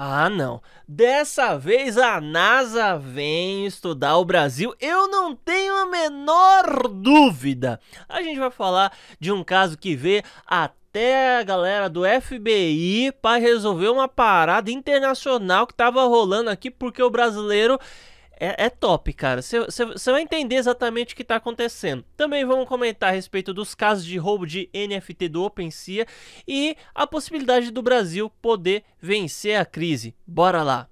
Ah, não. Dessa vez a NASA vem estudar o Brasil. Eu não tenho a menor dúvida. A gente vai falar de um caso que vê até a galera do FBI para resolver uma parada internacional que tava rolando aqui porque o brasileiro é, é, top, cara. Você vai entender exatamente o que está acontecendo. Também vamos comentar a respeito dos casos de roubo de NFT do OpenSea e a possibilidade do Brasil poder vencer a crise. Bora lá!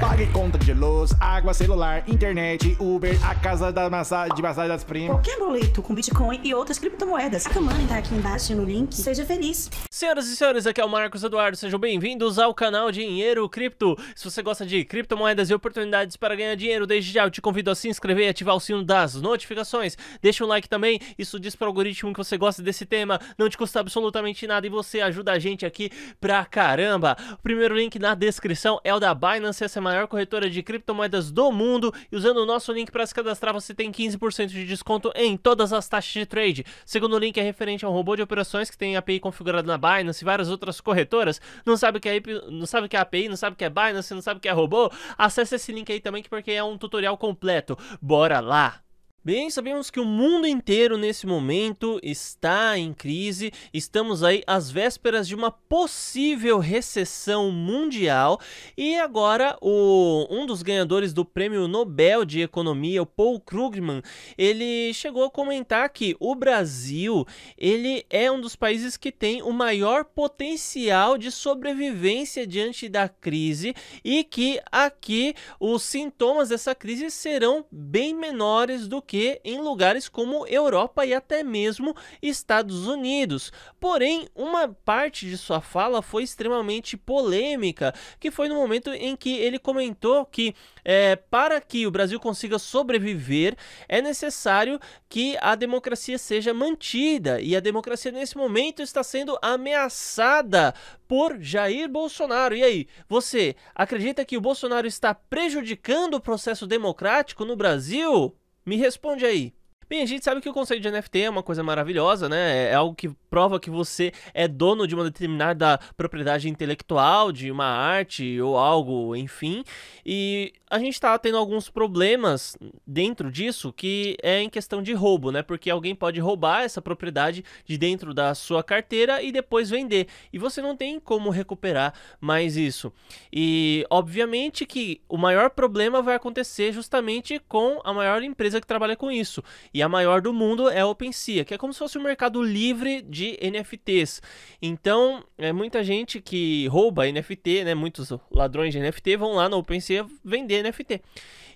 Pague conta de luz, água, celular, internet, Uber, a casa da massa, de massagem das primas. Qualquer boleto com Bitcoin e outras criptomoedas. A Kamani tá aqui embaixo no link. Seja feliz. Senhoras e senhores, aqui é o Marcos Eduardo, sejam bem-vindos ao canal Dinheiro Cripto. Se você gosta de criptomoedas e oportunidades para ganhar dinheiro, desde já eu te convido a se inscrever e ativar o sino das notificações. Deixa um like também, isso diz para o algoritmo que você gosta desse tema, não te custa absolutamente nada e você ajuda a gente aqui pra caramba. O primeiro link na descrição é o da Binance, essa é a maior corretora de criptomoedas do mundo e usando o nosso link para se cadastrar você tem 15% de desconto em todas as taxas de trade. Segundo link é referente a um robô de operações que tem API configurado na Binance e várias outras corretoras, não sabe o que é, não sabe o que é API, não sabe o que é Binance, não sabe o que é robô, acesse esse link aí também porque é um tutorial completo. Bora lá! Bem, sabemos que o mundo inteiro nesse momento está em crise, estamos aí às vésperas de uma possível recessão mundial e agora o, um dos ganhadores do Prêmio Nobel de Economia, o Paul Krugman, ele chegou a comentar que o Brasil ele é um dos países que tem o maior potencial de sobrevivência diante da crise e que aqui os sintomas dessa crise serão bem menores do que que em lugares como Europa e até mesmo Estados Unidos. Porém, uma parte de sua fala foi extremamente polêmica, que foi no momento em que ele comentou que é, para que o Brasil consiga sobreviver é necessário que a democracia seja mantida e a democracia nesse momento está sendo ameaçada por Jair Bolsonaro. E aí, você acredita que o Bolsonaro está prejudicando o processo democrático no Brasil? Me responde aí. Bem, a gente sabe que o conceito de NFT é uma coisa maravilhosa, né? É, é algo que prova que você é dono de uma determinada propriedade intelectual, de uma arte ou algo, enfim. E a gente está tendo alguns problemas dentro disso que é em questão de roubo, né? Porque alguém pode roubar essa propriedade de dentro da sua carteira e depois vender. E você não tem como recuperar mais isso. E obviamente que o maior problema vai acontecer justamente com a maior empresa que trabalha com isso. E a maior do mundo é a OpenSea, que é como se fosse um mercado livre de NFTs. Então, é muita gente que rouba NFT, né? Muitos ladrões de NFT vão lá na OpenSea vender NFT.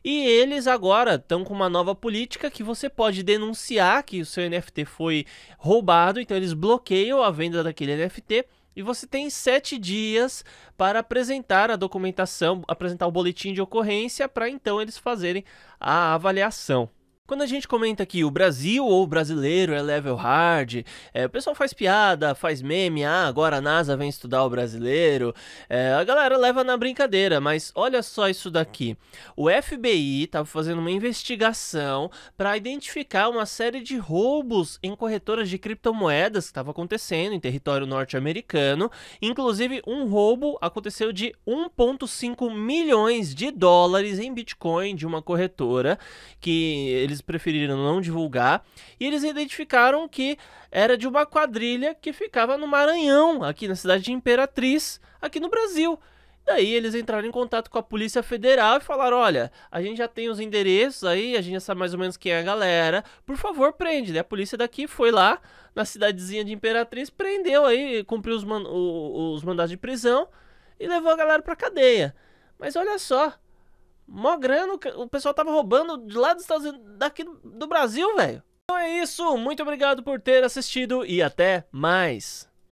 E eles agora estão com uma nova política que você pode denunciar que o seu NFT foi roubado, então eles bloqueiam a venda daquele NFT. E você tem sete dias para apresentar a documentação, apresentar o boletim de ocorrência, para então eles fazerem a avaliação. Quando a gente comenta que o Brasil ou o brasileiro é level hard, é, o pessoal faz piada, faz meme, ah, agora a NASA vem estudar o brasileiro, é, a galera leva na brincadeira, mas olha só isso daqui. O FBI estava fazendo uma investigação para identificar uma série de roubos em corretoras de criptomoedas que estava acontecendo em território norte-americano, inclusive um roubo aconteceu de 1,5 milhões de dólares em Bitcoin de uma corretora que eles eles preferiram não divulgar, e eles identificaram que era de uma quadrilha que ficava no Maranhão, aqui na cidade de Imperatriz, aqui no Brasil. Daí eles entraram em contato com a Polícia Federal e falaram: olha, a gente já tem os endereços aí, a gente já sabe mais ou menos quem é a galera, por favor, prende. A polícia daqui foi lá na cidadezinha de Imperatriz, prendeu aí, cumpriu os, man os mandados de prisão e levou a galera pra cadeia. Mas olha só, Mó grana, o pessoal tava roubando de lá dos Estados Unidos, daqui do Brasil, velho. Então é isso, muito obrigado por ter assistido e até mais.